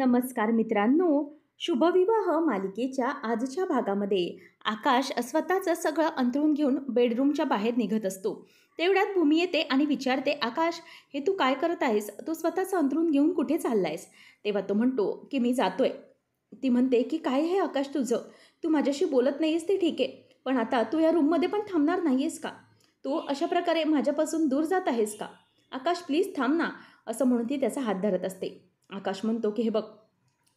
नमस्कार मित्रांनो शुभविवाह मालिकेच्या आजच्या भागामध्ये आकाश स्वतःचं सगळं अंतरून घेऊन बेडरूमच्या बाहेर निघत असतो तेवढ्यात भूमी येते आणि विचारते आकाश हे तू काय करत आहेस तू स्वतःचं अंतरून घेऊन कुठे चाललायस तेव्हा तो म्हणतो की मी जातोय ती म्हणते की काय हे आकाश तुझं तू माझ्याशी बोलत नाहीस ते ठीक आहे पण आता तू या रूममध्ये पण थांबणार नाहीयेस का तू अशा प्रकारे माझ्यापासून दूर जात आहेस का आकाश प्लीज थांब ना असं म्हणून ती त्याचा हात धरत असते आकाश म्हणतो की हे बघ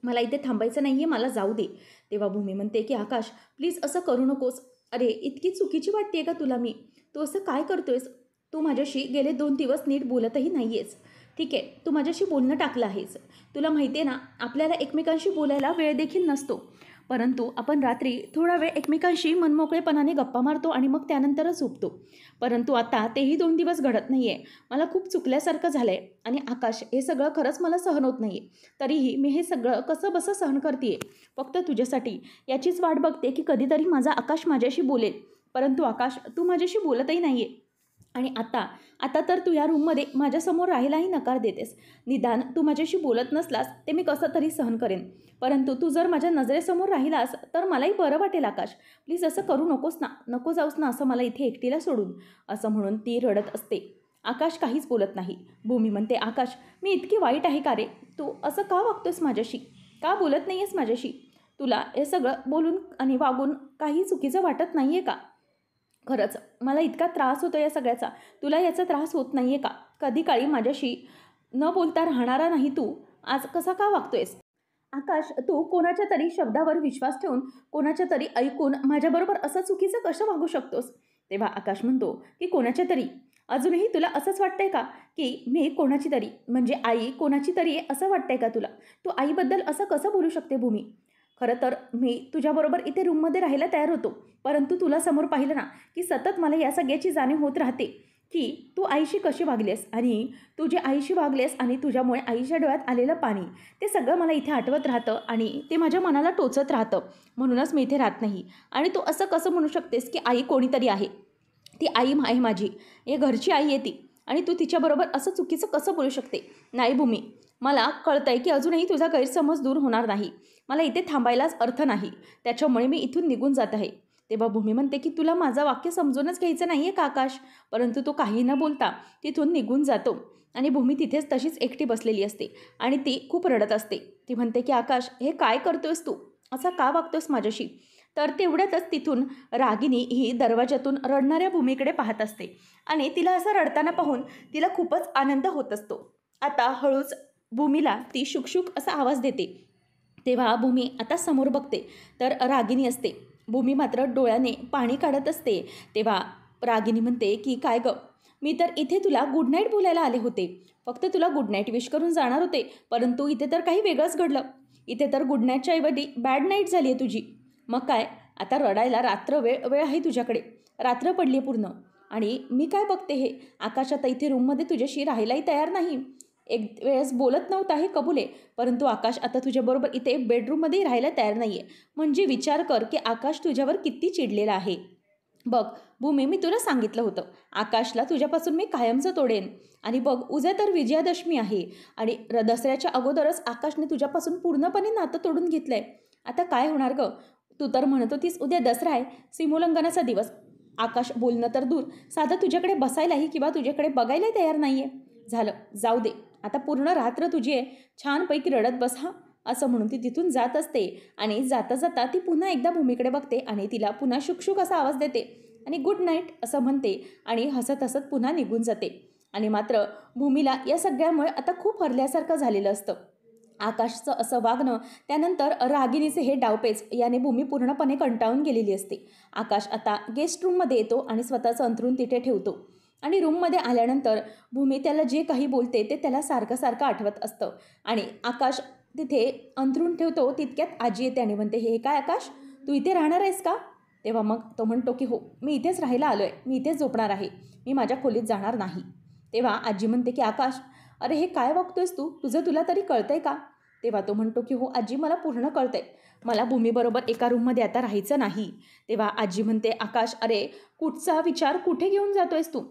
मला इथे थांबायचं नाही आहे मला जाऊ दे तेव्हा भूमी म्हणते की आकाश प्लीज असं करू नकोस अरे इतकी चुकीची वाटते का तुला मी तू असं काय करतोयस तू माझ्याशी गेले दोन दिवस नीट बोलतही नाही आहेस ठीक आहे तू माझ्याशी बोलणं टाकलं आहेस तुला माहिती आहे ना आपल्याला एकमेकांशी बोलायला वेळ देखील नसतो परंतु आपण रात्री थोडा वेळ एकमेकांशी मनमोकळेपणाने गप्पा मारतो आणि मग त्यानंतरच झोपतो परंतु आता तेही दोन दिवस घडत नाही आहे मला खूप चुकल्यासारखं झालं आहे आणि आकाश हे सगळं खरंच मला सहन होत नाही तरीही मी हे सगळं कसं बसं सहन करते फक्त तुझ्यासाठी याचीच वाट बघते की कधीतरी माझा आकाश माझ्याशी बोलेल परंतु आकाश तू माझ्याशी बोलतही नाही आहे आणि आता आता तर तू या रूममध्ये माझ्यासमोर राहायलाही नकार देतेस निदान तू माझ्याशी बोलत नसलास ते मी कसं तरी सहन करेन परंतु तू जर माझ्या नजरेसमोर राहिलास तर मलाही बरं वाटेल आकाश प्लीज असं करू नकोस ना नको जाऊस ना असं मला इथे एकटीला सोडून असं म्हणून ती रडत असते आकाश काहीच बोलत नाही भूमी म्हणते आकाश मी इतकी वाईट आहे का रे तू असं का वागतोस माझ्याशी का बोलत नाही आहेस माझ्याशी तुला हे सगळं बोलून आणि वागून काही चुकीचं वाटत नाही आहे का खरंच मला इतका त्रास होतो या सगळ्याचा तुला याचा त्रास होत नाही आहे का कधी काळी माझ्याशी न बोलता राहणारा नाही तू आज कसा का वागतोयस आकाश तू कोणाच्या तरी शब्दावर विश्वास ठेवून कोणाच्या तरी ऐकून माझ्याबरोबर असं चुकीचं कसं वागू शकतोस तेव्हा आकाश म्हणतो की कोणाच्या तरी अजूनही तुला असंच वाटतंय का की मी कोणाची तरी म्हणजे आई कोणाची तरी असं वाटतंय का तुला तू आईबद्दल असं कसं बोलू शकते भूमी खरं तर मी तुझ्याबरोबर इथे रूममध्ये राहायला तयार होतो परंतु तुला समोर पाहिलं ना की सतत मला या सगळ्याची जाणीव होत राहते की तू आईशी कशी वागलीस आणि तुझी आईशी वागलेस आणि तुझ्यामुळे आईच्या डोळ्यात आलेलं पाणी ते सगळं मला इथे आठवत राहतं आणि ते माझ्या मनाला टोचत राहतं म्हणूनच मी इथे राहत नाही आणि तू असं कसं म्हणू शकतेस की आई कोणीतरी आहे ती आई आहे माझी या घरची आई येते आणि तू तिच्याबरोबर असं चुकीचं कसं बोलू शकते नाही भूमी मला कळतंय की अजूनही तुझा गैरसमज दूर होणार नाही मला इथे थांबायलाच अर्थ नाही त्याच्यामुळे मी इथून निघून जात आहे तेव्हा भूमी म्हणते की तुला माझा वाक्य समजूनच घ्यायचं नाही आहे काकाश परंतु तो काही न बोलता तिथून निघून जातो आणि भूमी तिथेच तशीच एकटी बसलेली असते आणि ती खूप रडत असते ती म्हणते की आकाश हे काय करतोयस तू असा का वागतोयस माझ्याशी तर तेवढ्यातच तिथून रागिनी ही दरवाज्यातून रडणाऱ्या भूमीकडे पाहत असते आणि तिला असं रडताना पाहून तिला खूपच आनंद होत असतो आता हळूच भूमीला ती शुकशुक असा आवाज देते तेव्हा भूमी आता समोर बघते तर रागिनी असते भूमी मात्र डोळ्याने पाणी काढत असते तेव्हा रागिनी म्हणते की काय ग मी तर इथे तुला गुड नाईट बोलायला आले होते फक्त तुला गुड नाईट विश करून जाणार होते परंतु इथे तर काही वेगळंच घडलं इथे तर गुड नाईटच्या ऐवजी बॅड नाईट झाली आहे तुझी मग काय आता रडायला रात्र वेळ वेळ आहे तुझ्याकडे रात्र पडली पूर्ण आणि मी काय बघते हे आकाशात इथे रूममध्ये तुझ्याशी राहायलाही तयार नाही एक वेळेस बोलत नव्हता हे कबुले परंतु आकाश आता तुझ्याबरोबर इथे बेडरूममध्ये राहायला तयार नाही आहे म्हणजे विचार कर की आकाश तुझ्यावर किती चिडलेला आहे बघ भूमी मी तुला सांगितलं होतं आकाशला तुझ्यापासून मी कायमचं तोडेन आणि बघ उद्या तर विजयादशमी आहे आणि दसऱ्याच्या अगोदरच आकाशने तुझ्यापासून पूर्णपणे नातं तोडून घेतलं आहे आता काय होणार ग तू तर म्हणत होतीस उद्या दसरा आहे सीमोल्लंघनाचा दिवस आकाश बोलणं तर दूर साधं तुझ्याकडे बसायलाही किंवा तुझ्याकडे बघायलाही तयार नाही आहे झालं जाऊ दे आता पूर्ण रात्र तुझी आहे छानपैकी रडत बस हा असं म्हणून ती तिथून जात असते आणि जाता जाता ती पुन्हा एकदा भूमीकडे बघते आणि तिला पुन्हा शुकशुक असा आवाज देते आणि गुड नाईट असं म्हणते आणि हसत हसत पुन्हा निघून जाते आणि मात्र भूमीला या सगळ्यामुळे आता खूप हरल्यासारखं झालेलं असतं आकाशचं असं वागणं त्यानंतर रागिणीचे हे डावपेच याने भूमी पूर्णपणे कंटाळून गेलेली असते आकाश आता गेस्ट रूममध्ये येतो आणि स्वतःचं अंथरून तिथे ठेवतो आणि रूममध्ये आल्यानंतर भूमी त्याला जे काही बोलते ते त्याला सारखं सारखं आठवत असतं आणि आकाश तिथे अंथरून ठेवतो तितक्यात आजी येते आणि म्हणते हे काय आकाश तू इथे राहणार आहेस का तेव्हा मग तो म्हणतो की हो मी इथेच राहायला आलो आहे मी इथेच झोपणार आहे मी माझ्या खोलीत जाणार नाही तेव्हा आजी म्हणते की आकाश अरे हे काय बघतोयस तू तुझं तुला तरी कळतंय का तेव्हा तो म्हणतो की हो आजी मला पूर्ण कळतंय मला भूमीबरोबर एका रूममध्ये आता राहायचं नाही तेव्हा आजी म्हणते आकाश अरे कुठचा विचार कुठे घेऊन जातोयस तू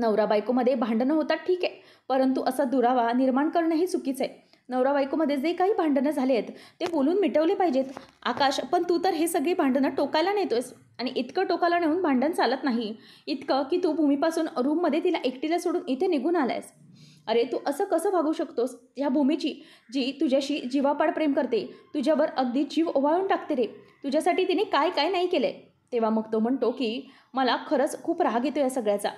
नवरा बायकोमध्ये भांडणं होतात ठीक आहे परंतु असा दुरावा निर्माण करणंही चुकीचं आहे नवरा बायकोमध्ये जे काही भांडणं झाले आहेत ते बोलून मिटवले पाहिजेत आकाश पण तू तर हे सगळी भांडणं टोकायला नेतोयस आणि इतकं टोकाला नेऊन भांडण चालत नाही इतकं की तू भूमीपासून रूममध्ये तिला एकटीला सोडून इथे निघून आलायस अरे तू असं कसं वागू शकतोस ह्या भूमीची जी तुझ्याशी जीवापाड प्रेम करते तुझ्यावर अगदी जीव ओवाळून टाकते रे तुझ्यासाठी तिने काय काय नाही केलं तेव्हा मग तो म्हणतो की मला खरंच खूप राग येतो या सगळ्याचा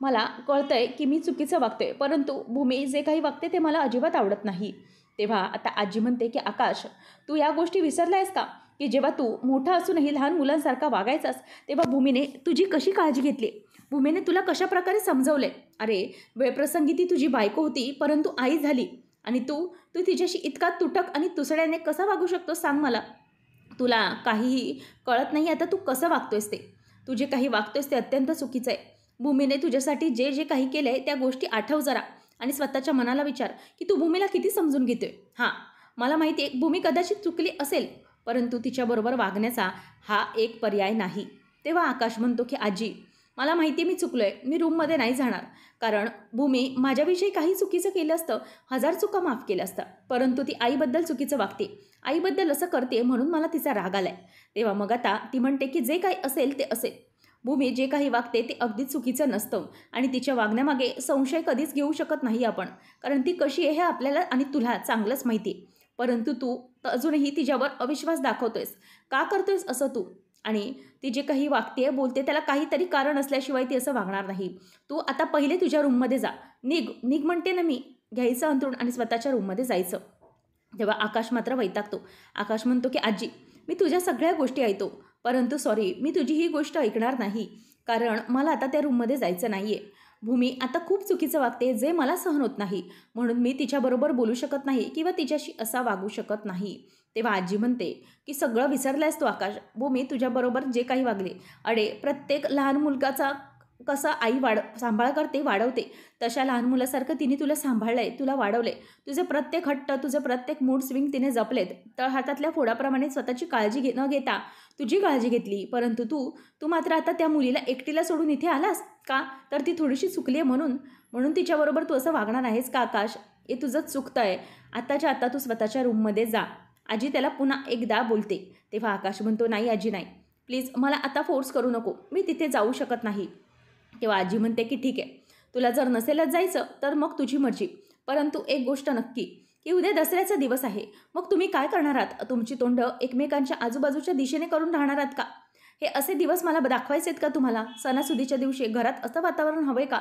मला कळतं आहे की मी चुकीचं वागतोय परंतु भूमी जे काही वागते ते मला अजिबात आवडत नाही तेव्हा आता आजी म्हणते की आकाश तू या गोष्टी विसरला आहेस का की जेव्हा तू मोठा असूनही लहान मुलांसारखा वागायचास तेव्हा भूमीने तुझी कशी काळजी घेतली भूमेने तुला कशाप्रकारे समजवलं आहे अरे वेळप्रसंगी ती तुझी बायको होती परंतु आई झाली आणि तू तू तिच्याशी इतका तुटक आणि तुसड्याने कसा वागू शकतो सांग मला तुला काहीही कळत नाही आता तू कसं वागतोयस ते तू जे काही वागतोयस ते अत्यंत चुकीचं आहे भूमीने तुझ्यासाठी जे जे काही केलं आहे त्या गोष्टी आठव जरा आणि स्वतःच्या मनाला विचार की तू भूमीला किती समजून घेतोय हां मला माहिती आहे भूमी कदाचित चुकली असेल परंतु तिच्याबरोबर वागण्याचा हा एक पर्याय नाही तेव्हा आकाश म्हणतो की आजी मला माहिती मी चुकलो आहे मी रूममध्ये नाही जाणार कारण भूमी माझ्याविषयी काही चुकीचं केलं असतं हजार चुका माफ केल्या असतं परंतु ती आईबद्दल चुकीचं वागते आईबद्दल असं करते म्हणून मला तिचा राग आलाय तेव्हा मग आता ती म्हणते की जे काही असेल ते असेल भूमी जे काही वागते ते अगदी चुकीचं नसतं आणि तिच्या वागण्यामागे संशय कधीच घेऊ शकत नाही आपण कारण ती कशी आहे हे आपल्याला आणि तुला चांगलंच माहिती आहे परंतु तू अजूनही तिच्यावर अविश्वास दाखवतोयस का करतोयस असं तू आणि ती जे काही वागते बोलते त्याला काहीतरी कारण असल्याशिवाय ती असं वागणार नाही तू आता पहिले तुझ्या रूममध्ये जा निघ निघ म्हणते ना मी घ्यायचं अंतरून आणि स्वतःच्या रूममध्ये जायचं तेव्हा आकाश मात्र वैतागतो आकाश म्हणतो की आजी मी तुझ्या सगळ्या गोष्टी ऐकतो परंतु सॉरी मी तुझी ही गोष्ट ऐकणार नाही कारण मला आता त्या रूममध्ये जायचं नाही आहे भूमी आता खूप चुकीचं वागते जे मला सहन होत नाही म्हणून मी तिच्याबरोबर बोलू शकत नाही किंवा तिच्याशी असा वागू शकत नाही तेव्हा आजी म्हणते की सगळं आहेस तू आकाश मी तुझ्याबरोबर जे काही वागले अडे प्रत्येक लहान मुलगाचा कसं आई वाढ सांभाळ करते वाढवते तशा लहान मुलासारखं तिने तुला सांभाळलं आहे तुला वाढवलं आहे तुझे प्रत्येक हट्ट तुझे प्रत्येक मूड स्विंग तिने जपलेत तर हातातल्या फोडाप्रमाणे स्वतःची काळजी घे न घेता तुझी काळजी घेतली परंतु तू तू मात्र आता त्या मुलीला एकटीला सोडून इथे आलास का तर ती थोडीशी चुकली आहे म्हणून म्हणून तिच्याबरोबर तू असं वागणार आहेस का आकाश हे तुझं चुकतं आहे आताच्या आता तू स्वतःच्या रूममध्ये जा आजी त्याला पुन्हा एकदा बोलते तेव्हा आकाश म्हणतो नाही आजी नाही प्लीज मला आता फोर्स करू नको मी तिथे जाऊ शकत नाही तेव्हा आजी म्हणते की ठीक आहे तुला जर नसेलच जायचं तर मग तुझी मर्जी परंतु एक गोष्ट नक्की की उद्या दसऱ्याचा दिवस आहे मग तुम्ही काय करणार आहात तुमची तोंड एकमेकांच्या आजूबाजूच्या दिशेने करून राहणार आहात का हे असे दिवस मला दाखवायचे आहेत का तुम्हाला सणासुदीच्या दिवशी घरात असं वातावरण हवं का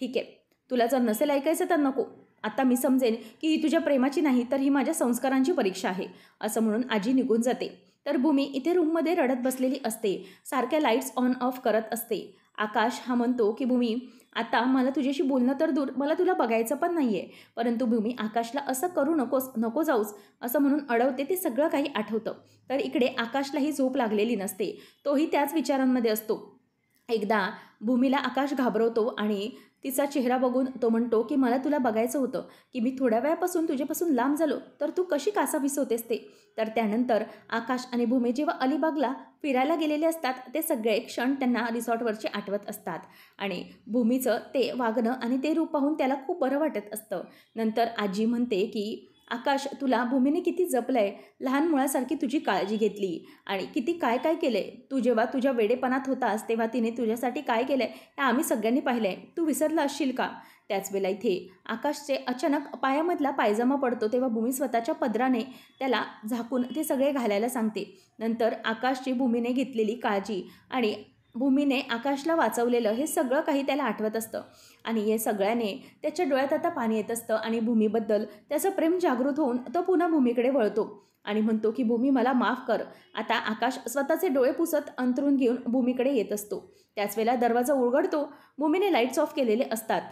ठीक आहे तुला जर नसेल ऐकायचं तर नको आता मी समजेन की ही तुझ्या प्रेमाची नाही तर ही माझ्या संस्कारांची परीक्षा आहे असं म्हणून आजी निघून जाते तर भूमी इथे रूममध्ये रडत बसलेली असते सारख्या लाईट्स ऑन ऑफ करत असते आकाश हा म्हणतो की भूमी आता मला तुझ्याशी बोलणं तर दूर मला तुला बघायचं पण नाही आहे परंतु भूमी आकाशला असं करू नकोस नको जाऊस असं म्हणून अडवते ते सगळं काही आठवतं तर इकडे आकाशलाही झोप लागलेली नसते तोही त्याच विचारांमध्ये असतो एकदा भूमीला आकाश घाबरवतो आणि तिचा चेहरा बघून तो म्हणतो की मला तुला बघायचं होतं की मी थोड्या वेळापासून तुझ्यापासून लांब झालो तर तू कशी कासावीस होतेस ते तर त्यानंतर आकाश आणि भूमी जेव्हा अलिबागला फिरायला गेलेले असतात ते सगळे क्षण त्यांना रिसॉर्टवरचे आठवत असतात आणि भूमीचं ते वागणं आणि ते रूप पाहून त्याला खूप बरं वाटत असतं नंतर आजी म्हणते की आकाश तुला भूमीने किती जपलंय लहान मुळासारखी तुझी काळजी घेतली आणि किती काय काय केले तू जेव्हा तुझ्या वेडेपणात होतास तेव्हा तिने तुझ्यासाठी काय केलं हे आम्ही सगळ्यांनी पाहिलंय तू विसरला असशील का त्याच वेळेला इथे आकाशचे अचानक पायामधला पायजमा पडतो तेव्हा भूमी स्वतःच्या पदराने त्याला झाकून ते सगळे घालायला सांगते नंतर आकाशची भूमीने घेतलेली काळजी आणि भूमीने आकाशला वाचवलेलं हे सगळं काही त्याला आठवत असतं आणि हे सगळ्याने त्याच्या डोळ्यात आता पाणी येत असतं आणि भूमीबद्दल त्याचं प्रेम जागृत होऊन तो पुन्हा भूमीकडे वळतो आणि म्हणतो की भूमी मला माफ कर आता आकाश स्वतःचे डोळे पुसत अंतरून घेऊन भूमीकडे येत असतो त्याच वेळेला दरवाजा उघडतो भूमीने लाईट्स ऑफ केलेले असतात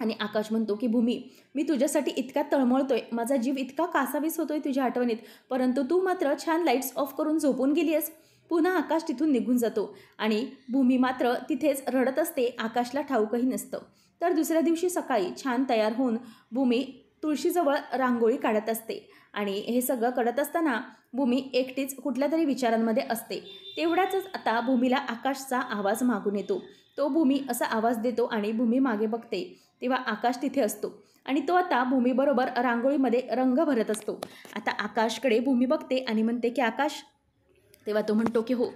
आणि आकाश म्हणतो की भूमी मी तुझ्यासाठी इतका तळमळतोय माझा जीव इतका कासावीस होतोय तुझ्या आठवणीत परंतु तू मात्र छान लाईट्स ऑफ करून झोपून गेली आहेस पुन्हा आकाश तिथून निघून जातो आणि भूमी मात्र तिथेच रडत असते आकाशला ठाऊकही नसतं तर दुसऱ्या दिवशी सकाळी छान तयार होऊन भूमी तुळशीजवळ रांगोळी काढत असते आणि हे सगळं करत असताना भूमी एकटीच कुठल्या तरी विचारांमध्ये असते तेवढ्याच आता भूमीला आकाशचा आवाज मागून येतो तो भूमी असा आवाज देतो आणि भूमी मागे बघते तेव्हा आकाश तिथे असतो आणि तो आता भूमीबरोबर रांगोळीमध्ये रंग भरत असतो आता आकाशकडे भूमी बघते आणि म्हणते की आकाश तेव्हा तो म्हणतो की हो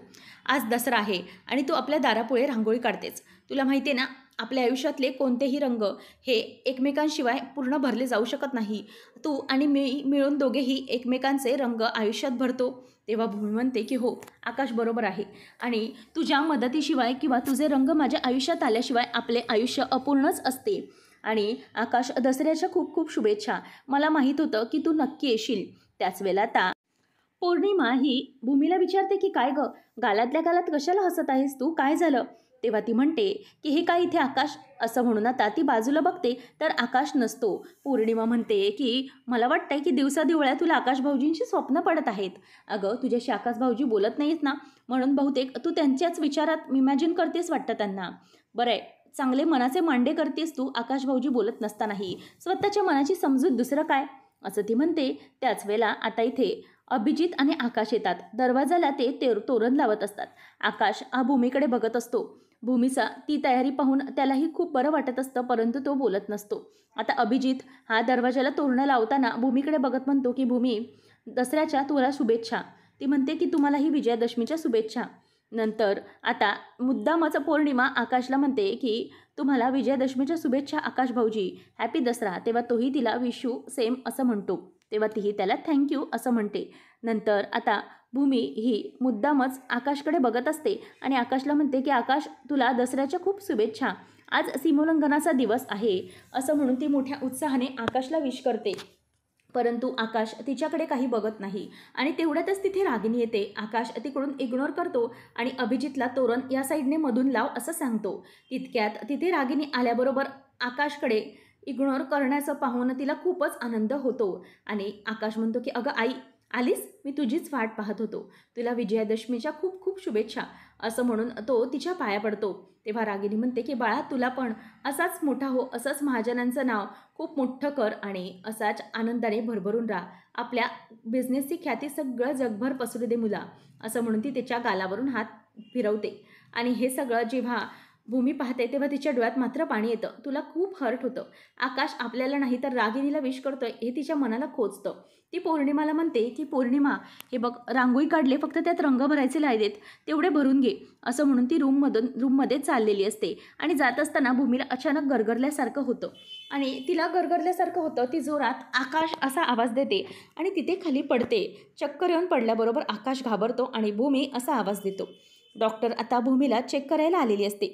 आज दसरा आहे आणि तू आपल्या दारापुळे रांगोळी काढतेच तुला माहिती आहे ना आपल्या आयुष्यातले कोणतेही रंग हे एकमेकांशिवाय पूर्ण भरले जाऊ शकत नाही तू आणि मी मिळून दोघेही एकमेकांचे रंग आयुष्यात भरतो तेव्हा भूमी म्हणते की हो आकाश बरोबर आहे आणि तुझ्या मदतीशिवाय किंवा तुझे रंग माझ्या आयुष्यात आल्याशिवाय आपले आयुष्य अपूर्णच असते आणि आकाश दसऱ्याच्या खूप खूप शुभेच्छा मला माहीत होतं की तू नक्की येशील त्याच वेळेला आता पौर्णिमा ही भूमीला विचारते की काय गं गालातल्या गालात कशाला हसत आहेस तू काय झालं तेव्हा ती म्हणते की हे काय इथे आकाश असं म्हणून आता ती बाजूला बघते तर आकाश नसतो पौर्णिमा म्हणते की मला वाटतंय की दिवसा दिवळ्या तुला आकाश भाऊजींशी स्वप्न पडत आहेत अगं तुझ्याशी आकाश भाऊजी बोलत नाहीत ना म्हणून बहुतेक तू त्यांच्याच विचारात इमॅजिन करतेस वाटतं त्यांना बरं आहे चांगले मनाचे मांडे करतेस तू आकाश भाऊजी बोलत नसतानाही स्वतःच्या मनाची समजूत दुसरं काय असं ती म्हणते त्याच वेळेला आता इथे अभिजित आणि आकाश येतात दरवाजाला ते तेर तोरण लावत असतात आकाश हा भूमीकडे बघत असतो भूमीचा ती तयारी पाहून त्यालाही खूप बरं वाटत असतं परंतु तो बोलत नसतो आता अभिजित हा दरवाजाला तोरणं लावताना भूमीकडे बघत म्हणतो की भूमी दसऱ्याच्या तुला शुभेच्छा ती म्हणते की तुम्हालाही विजयादशमीच्या शुभेच्छा नंतर आता मुद्दामच पौर्णिमा आकाशला म्हणते की तुम्हाला विजयादशमीच्या शुभेच्छा आकाश भाऊजी हॅपी दसरा तेव्हा तोही तिला विशू सेम असं म्हणतो तेव्हा तीही त्याला थँक्यू असं म्हणते नंतर आता भूमी ही मुद्दामच आकाशकडे बघत असते आणि आकाशला म्हणते की आकाश तुला दसऱ्याच्या खूप शुभेच्छा आज सीमोल्लंघनाचा दिवस आहे असं म्हणून ती मोठ्या उत्साहाने आकाशला विश करते परंतु आकाश तिच्याकडे काही बघत नाही आणि तेवढ्यातच तिथे रागिनी येते आकाश तिकडून इग्नोर करतो आणि अभिजितला तोरण या साईडने मधून लाव असं सांगतो तितक्यात तिथे रागिनी आल्याबरोबर आकाशकडे इग्नोर करण्याचं पाहून तिला खूपच आनंद होतो आणि आकाश म्हणतो की अगं आई आलीस मी तुझीच वाट पाहत होतो तुला विजयादशमीच्या खूप खूप शुभेच्छा असं म्हणून तो तिच्या पाया पडतो तेव्हा रागिनी म्हणते की बाळा तुला पण असाच मोठा हो असंच महाजनांचं नाव खूप मोठं कर आणि असाच आनंदाने भरभरून राहा आपल्या बिझनेसची ख्याती सगळं जगभर पसरू दे मुला असं म्हणून ती त्याच्या गालावरून हात फिरवते आणि हे सगळं जेव्हा भूमी पाहते तेव्हा तिच्या डोळ्यात मात्र पाणी येतं तुला खूप हर्ट होतं आकाश आपल्याला नाही तर रागिणीला विश करतो हे तिच्या मनाला खोचतं ती पौर्णिमाला म्हणते की पौर्णिमा हे बघ रांगोळी काढले फक्त त्यात रंग भरायचे देत तेवढे भरून घे असं म्हणून ती रूममधून रूममध्ये चाललेली असते आणि जात असताना भूमीला अचानक गरगरल्यासारखं होतं आणि तिला गरगरल्यासारखं होतं ती जोरात आकाश असा आवाज देते आणि तिथे खाली पडते चक्कर येऊन पडल्याबरोबर आकाश घाबरतो आणि भूमी असा आवाज देतो डॉक्टर आता भूमीला चेक करायला आलेली असते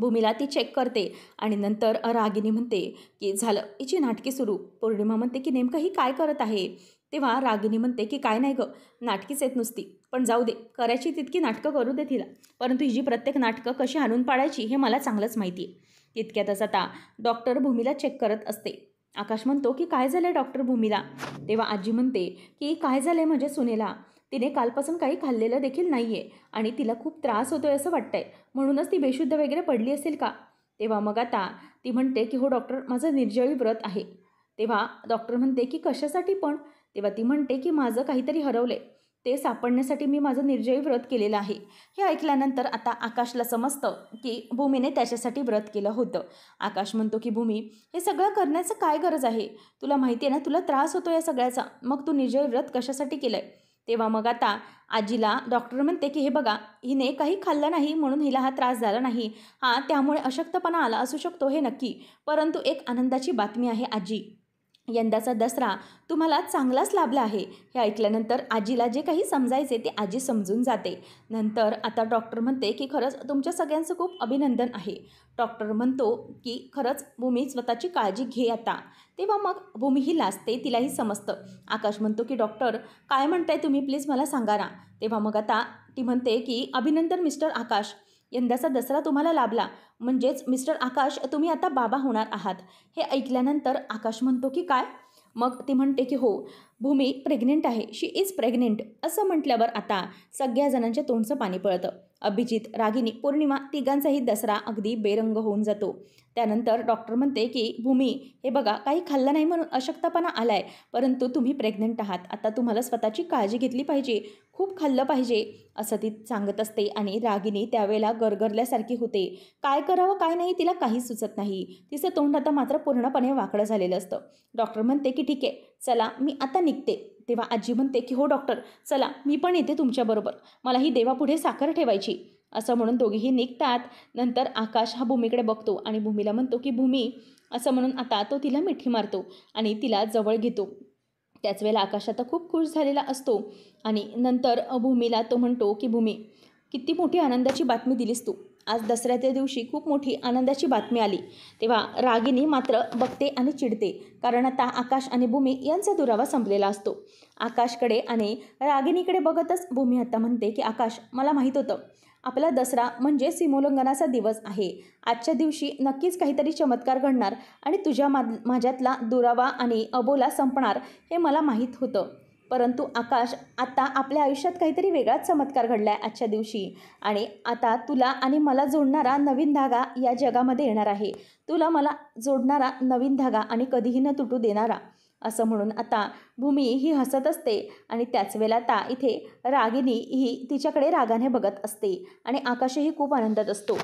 भूमीला ती चेक करते आणि नंतर रागिनी म्हणते की झालं हिची नाटकी सुरू पौर्णिमा म्हणते की नेमकं ही काय करत आहे तेव्हा रागिनी म्हणते की काय नाही गं नाटकीच येत नुसती पण जाऊ दे करायची तितकी नाटकं करू दे तिला परंतु हिची प्रत्येक नाटकं कशी आणून पाडायची हे मला चांगलंच माहिती आहे तितक्यातच आता डॉक्टर भूमीला चेक करत असते आकाश म्हणतो की काय झालं डॉक्टर भूमीला तेव्हा आजी म्हणते की काय झालं म्हणजे सुनेला तिने कालपासून काही खाल्लेलं देखील नाही आहे आणि तिला खूप त्रास होतोय असं वाटतंय म्हणूनच ती बेशुद्ध वगैरे पडली असेल का तेव्हा मग आता ती म्हणते की हो डॉक्टर माझं निर्जळी व्रत आहे तेव्हा डॉक्टर म्हणते की कशासाठी पण तेव्हा ती म्हणते की माझं काहीतरी हरवलं आहे ते सापडण्यासाठी मी माझं निर्जयी व्रत केलेलं आहे हे ऐकल्यानंतर आता आकाशला समजतं की भूमीने त्याच्यासाठी व्रत केलं होतं आकाश म्हणतो की भूमी हे सगळं करण्याचं काय गरज आहे तुला माहिती आहे ना तुला त्रास होतो या सगळ्याचा मग तू निर्जयी व्रत कशासाठी केलं आहे तेव्हा मग आता आजीला डॉक्टर म्हणते की हे बघा हिने काही खाल्लं नाही म्हणून हिला हा त्रास झाला नाही हा त्यामुळे अशक्तपणा आला असू शकतो हे नक्की परंतु एक आनंदाची बातमी आहे आजी यंदाचा दसरा तुम्हाला चांगलाच लाभला आहे हे ऐकल्यानंतर आजीला जे काही समजायचे ते आजी समजून जाते नंतर आता डॉक्टर म्हणते की खरंच तुमच्या सगळ्यांचं खूप अभिनंदन आहे डॉक्टर म्हणतो की खरंच भूमी स्वतःची काळजी घे आता तेव्हा मग भूमीही लाजते तिलाही समजतं आकाश म्हणतो की डॉक्टर काय म्हणताय तुम्ही प्लीज मला सांगा ना तेव्हा मग आता ती म्हणते की अभिनंदन मिस्टर आकाश यंदाचा दसरा तुम्हाला लाभला म्हणजेच मिस्टर आकाश तुम्ही आता बाबा होणार आहात हे ऐकल्यानंतर आकाश म्हणतो की काय मग ती म्हणते की हो भूमी प्रेग्नेंट आहे शी इज प्रेग्नेंट असं म्हटल्यावर आता सगळ्या जणांच्या तोंडचं पाणी पळतं अभिजित रागिनी पौर्णिमा तिघांचाही दसरा अगदी बेरंग होऊन जातो त्यानंतर डॉक्टर म्हणते की भूमी हे बघा काही खाल्लं नाही म्हणून अशक्तपणा आलाय परंतु तुम्ही प्रेग्नंट आहात आता तुम्हाला स्वतःची काळजी घेतली पाहिजे खूप खाल्लं पाहिजे असं ती सांगत असते आणि रागिनी त्यावेळेला गरगरल्यासारखी होते काय करावं काय नाही तिला काही सुचत नाही तिचं तोंड आता मात्र पूर्णपणे वाकडं झालेलं असतं डॉक्टर म्हणते की ठीक आहे चला मी आता निघते तेव्हा आजी म्हणते की हो डॉक्टर चला मी पण येते तुमच्याबरोबर मला ही देवापुढे साखर ठेवायची असं म्हणून दोघेही निघतात नंतर आकाश हा भूमीकडे बघतो आणि भूमीला म्हणतो की भूमी असं म्हणून आता तो तिला मिठी मारतो आणि तिला जवळ घेतो त्याच वेळेला आकाश आता खूप खुश झालेला असतो आणि नंतर भूमीला तो म्हणतो की भूमी किती मोठी आनंदाची बातमी दिलीस तू आज दसऱ्याच्या दिवशी खूप मोठी आनंदाची बातमी आली तेव्हा रागिनी मात्र बघते आणि चिडते कारण आता आकाश आणि भूमी यांचा दुरावा संपलेला असतो आकाशकडे आणि रागिनीकडे बघतच भूमी आता म्हणते की आकाश मला माहीत होतं आपला दसरा म्हणजे सीमोल्लंघनाचा दिवस आहे आजच्या दिवशी नक्कीच काहीतरी चमत्कार घडणार आणि तुझ्या मा माझ्यातला दुरावा आणि अबोला संपणार हे मला माहीत होतं परंतु आकाश आता आपल्या आयुष्यात काहीतरी वेगळाच चमत्कार घडला आहे आजच्या दिवशी आणि आता तुला आणि मला जोडणारा नवीन धागा या जगामध्ये येणार आहे तुला मला जोडणारा नवीन धागा आणि कधीही न तुटू देणारा असं म्हणून आता भूमी ही हसत असते आणि त्याच वेळेला आता इथे रागिनी ही तिच्याकडे रागाने बघत असते आणि आकाशही खूप आनंदात असतो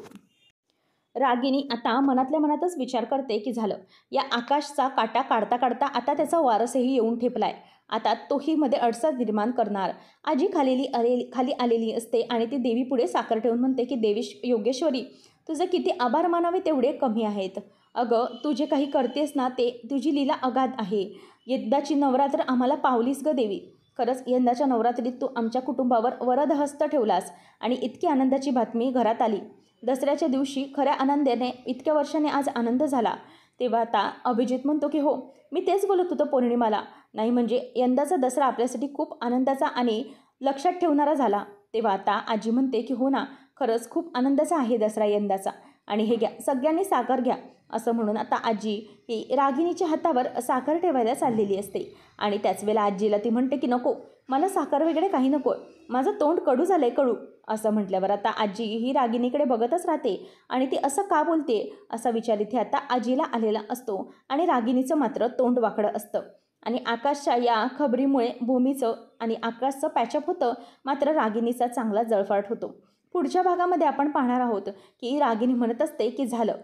रागिनी आता मनातल्या मनातच विचार करते की झालं या आकाशचा काटा काढता काढता आता त्याचा वारसही येऊन ठेपलाय आता तोही मध्ये अडसर निर्माण करणार आजी खालेली आलेली खाली आलेली असते आणि ती देवीपुढे साखर ठेवून म्हणते की देवी योगेश्वरी तुझे किती आभार मानावे तेवढे कमी आहेत अगं तू जे काही करतेस ना ते तुझी लीला अगाध आहे यंदाची नवरात्र आम्हाला पावलीस ग देवी खरंच यंदाच्या नवरात्रीत तू आमच्या कुटुंबावर वरदहस्त ठेवलास आणि इतकी आनंदाची बातमी घरात आली दसऱ्याच्या दिवशी खऱ्या आनंदाने इतक्या वर्षाने आज आनंद झाला तेव्हा आता अभिजित म्हणतो की हो मी तेच बोलत होतो पौर्णिमाला नाही म्हणजे यंदाचा दसरा आपल्यासाठी खूप आनंदाचा आणि लक्षात ठेवणारा झाला तेव्हा आता आजी म्हणते की हो ना खरंच खूप आनंदाचा आहे दसरा यंदाचा आणि हे घ्या सगळ्यांनी साखर घ्या असं म्हणून आता आजी ही रागिणीच्या हातावर साखर ठेवायला चाललेली असते आणि त्याच वेळेला आजीला ती म्हणते की नको मला साखर वगैरे काही नको माझं तोंड कडू झालं आहे कडू असं म्हटल्यावर आता आजी ही रागिणीकडे बघतच राहते आणि ती असं का बोलते असा विचार इथे आता आजीला आलेला असतो आणि रागिणीचं मात्र तोंड वाकडं असतं आणि आकाशच्या या खबरीमुळे भूमीचं आणि आकाशचं पॅचअप होतं मात्र रागिणीचा चांगला जळफाट होतो पुढच्या भागामध्ये आपण पाहणार आहोत की रागिणी म्हणत असते की झालं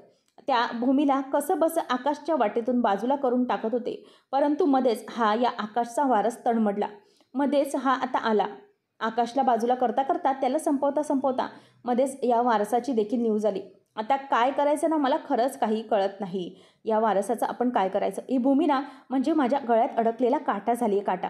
त्या भूमीला कसं बसं आकाशच्या वाटेतून बाजूला करून टाकत होते परंतु मध्येच हा या आकाशचा वारस तडमडला मध्येच हा आता आला आकाशला बाजूला करता करता त्याला संपवता संपवता मध्येच या वारसाची देखील न्यूज आली आता काय करायचं ना मला खरंच काही कळत नाही या वारसाचं आपण काय करायचं ही भूमी ना म्हणजे माझ्या गळ्यात अडकलेला काटा झाली आहे काटा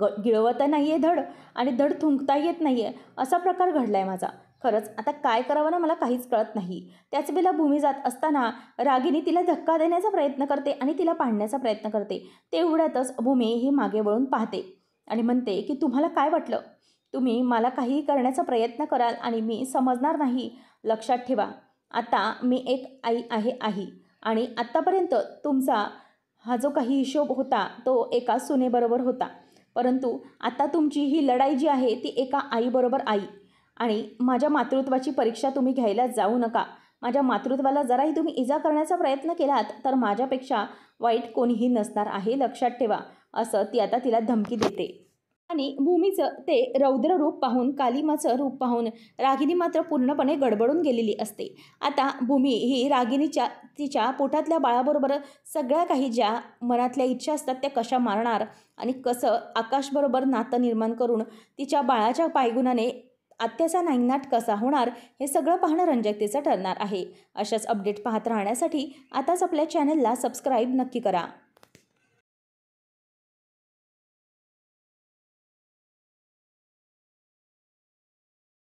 ग गिळवता नाही आहे धड आणि धड थुंकता येत नाही आहे असा प्रकार घडला आहे माझा खरंच आता काय करावं ना मला काहीच कळत नाही त्याच वेळेला भूमी जात असताना रागिनी तिला धक्का देण्याचा प्रयत्न करते आणि तिला पाडण्याचा प्रयत्न करते तेवढ्यातच भूमी ही मागे वळून पाहते आणि म्हणते की तुम्हाला काय वाटलं तुम्ही मला काही करण्याचा प्रयत्न कराल आणि मी समजणार नाही लक्षात ठेवा आता मी एक आई आहे आई आणि आत्तापर्यंत तुमचा हा जो काही हिशोब होता तो एका सुनेबरोबर होता परंतु आता तुमची ही लढाई जी आहे ती एका आईबरोबर आई आणि माझ्या मातृत्वाची परीक्षा तुम्ही घ्यायला जाऊ नका माझ्या मातृत्वाला जराही तुम्ही इजा करण्याचा प्रयत्न केलात तर माझ्यापेक्षा वाईट कोणीही नसणार आहे लक्षात ठेवा असं ती आता तिला धमकी देते आणि भूमीचं ते रौद्र रूप पाहून कालिमाचं रूप पाहून रागिनी मात्र पूर्णपणे गडबडून गेलेली असते आता भूमी ही रागिनीच्या तिच्या पोटातल्या बाळाबरोबर सगळ्या काही ज्या मनातल्या इच्छा असतात त्या कशा मारणार आणि कसं आकाशबरोबर नातं निर्माण करून तिच्या बाळाच्या पायगुणाने आत्याचा नाईनाट कसा होणार हे सगळं पाहणं रंजकतेचं ठरणार आहे अशाच अपडेट पाहत राहण्यासाठी आताच आपल्या चॅनलला सबस्क्राईब नक्की करा